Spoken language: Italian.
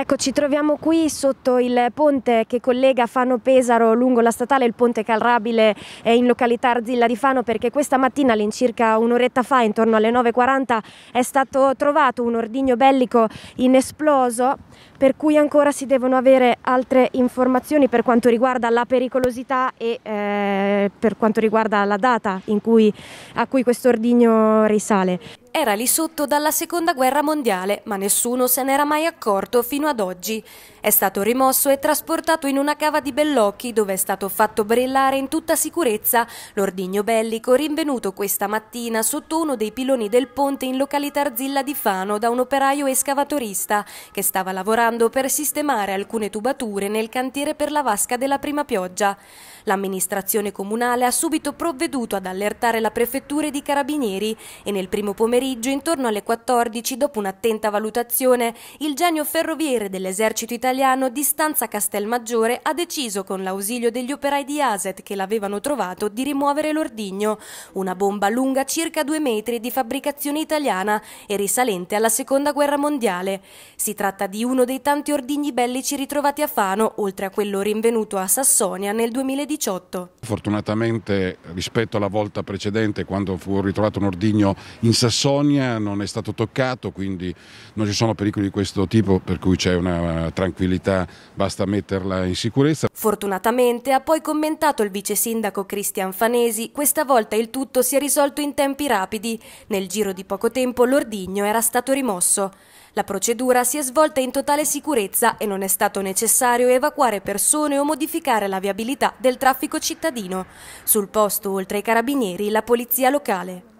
Ecco, ci troviamo qui sotto il ponte che collega Fano Pesaro lungo la statale, il ponte Calrabile eh, in località Arzilla di Fano, perché questa mattina, all'incirca un'oretta fa, intorno alle 9.40, è stato trovato un ordigno bellico inesploso, per cui ancora si devono avere altre informazioni per quanto riguarda la pericolosità e eh, per quanto riguarda la data cui, a cui questo ordigno risale. Era lì sotto dalla seconda guerra mondiale, ma nessuno se n'era mai accorto fino ad oggi. È stato rimosso e trasportato in una cava di Bellocchi, dove è stato fatto brillare in tutta sicurezza l'ordigno bellico rinvenuto questa mattina sotto uno dei piloni del ponte in località Arzilla di Fano da un operaio escavatorista che stava lavorando per sistemare alcune tubature nel cantiere per la vasca della prima pioggia. L'amministrazione comunale ha subito provveduto ad allertare la prefettura di Carabinieri e nel primo pomeriggio pomeriggio, intorno alle 14, dopo un'attenta valutazione, il genio ferroviere dell'esercito italiano di Stanza Castelmaggiore ha deciso con l'ausilio degli operai di Aset che l'avevano trovato di rimuovere l'ordigno, una bomba lunga circa due metri di fabbricazione italiana e risalente alla Seconda Guerra Mondiale. Si tratta di uno dei tanti ordigni bellici ritrovati a Fano, oltre a quello rinvenuto a Sassonia nel 2018. Fortunatamente rispetto alla volta precedente quando fu ritrovato un ordigno in Sassonia Sonia non è stato toccato, quindi non ci sono pericoli di questo tipo, per cui c'è una tranquillità, basta metterla in sicurezza. Fortunatamente, ha poi commentato il vice sindaco Cristian Fanesi, questa volta il tutto si è risolto in tempi rapidi. Nel giro di poco tempo l'ordigno era stato rimosso. La procedura si è svolta in totale sicurezza e non è stato necessario evacuare persone o modificare la viabilità del traffico cittadino. Sul posto, oltre ai carabinieri, la polizia locale.